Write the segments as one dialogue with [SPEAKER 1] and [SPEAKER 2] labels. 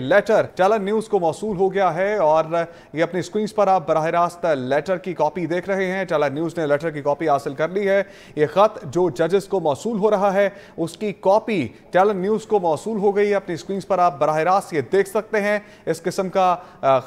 [SPEAKER 1] letter talon news को मौसू हो गया है और ये अपनी स्क्रीन पर आप बरह रास्त लेटर की कॉपी देख रहे हैं टैलन न्यूज ने लेटर की कॉपी हासिल कर ली है ये खत जो जजेस को मौसू हो रहा है उसकी कॉपी टैलन न्यूज को मौसू हो गई है अपनी स्क्रीन पर आप बरह रास्त ये देख सकते हैं इस किस्म का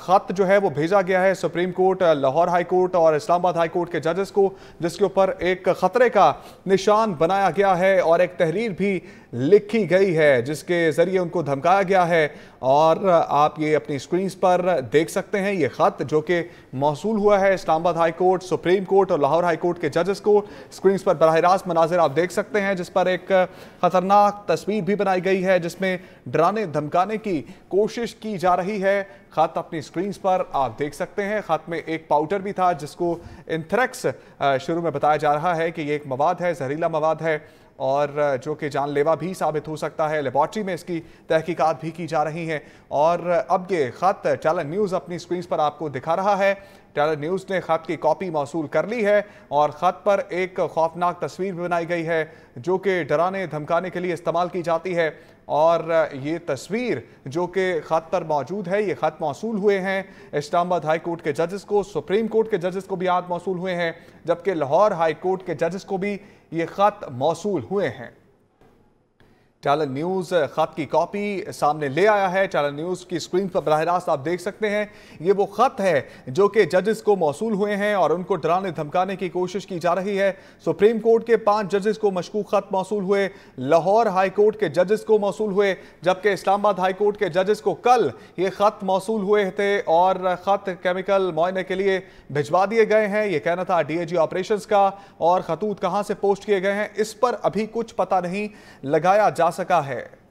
[SPEAKER 1] खत जो है वो भेजा गया है सुप्रीम कोर्ट लाहौर हाईकोर्ट और इस्लामाबाद हाईकोर्ट के जजेस को जिसके ऊपर एक खतरे का निशान बनाया गया है और एक तहरीर भी लिखी गई है जिसके जरिए उनको धमकाया गया है और और आप ये अपनी स्क्रीन पर देख सकते हैं ये ख़त जो कि मौसू हुआ है Islamabad high court supreme court और लाहौर हाई कोर्ट के जजेस को स्क्रीन पर बरह रास्त मनाजिर आप देख सकते हैं जिस पर एक ख़तरनाक तस्वीर भी बनाई गई है जिसमें डराने धमकाने की कोशिश की जा रही है ख़त अपनी स्क्रीन पर आप देख सकते हैं ख़त में एक पाउडर भी था जिसको इंथ्रेक्स शुरू में बताया जा रहा है कि ये एक मवाद है जहरीला मवाद है और जो कि जानलेवा भी साबित हो सकता है लेबॉर्ट्री में इसकी तहकीकात भी की जा रही है और अब ये ख़त टैलन न्यूज़ अपनी स्क्रीन पर आपको दिखा रहा है टैलन न्यूज़ ने ख़त की कॉपी मौसू कर ली है और ख़त पर एक खौफनाक तस्वीर भी बनाई गई है जो कि डराने धमकाने के लिए इस्तेमाल की जाती है और ये तस्वीर जो कि ख़त पर मौजूद है ये ख़त मौसू हुए हैं इस्लामाबाद हाई कोर्ट के जजेस को सुप्रीम कोर्ट के जजेस को भी याद मौसू हुए हैं जबकि लाहौर हाई कोर्ट के जजेस को भी ये ख़त मौसू हुए हैं चालन न्यूज़ ख़त की कॉपी सामने ले आया है चालन न्यूज़ की स्क्रीन पर बरह रास्त आप देख सकते हैं ये वो ख़त है जो कि जजेस को मौसू हुए हैं और उनको डराने धमकाने की कोशिश की जा रही है सुप्रीम कोर्ट के पांच जजेस को मशकूक ख़त मौसू हुए लाहौर हाई कोर्ट के जजेस को मौसू हुए जबकि इस्लामाबाद हाई कोर्ट के जजेस को कल ये ख़त मौसू हुए थे और ख़त केमिकल मुआयने के लिए भिजवा दिए गए हैं ये कहना था डी ए जी ऑपरेशन का और खतूत कहाँ से पोस्ट किए गए हैं इस पर अभी कुछ पता नहीं लगाया जा सका है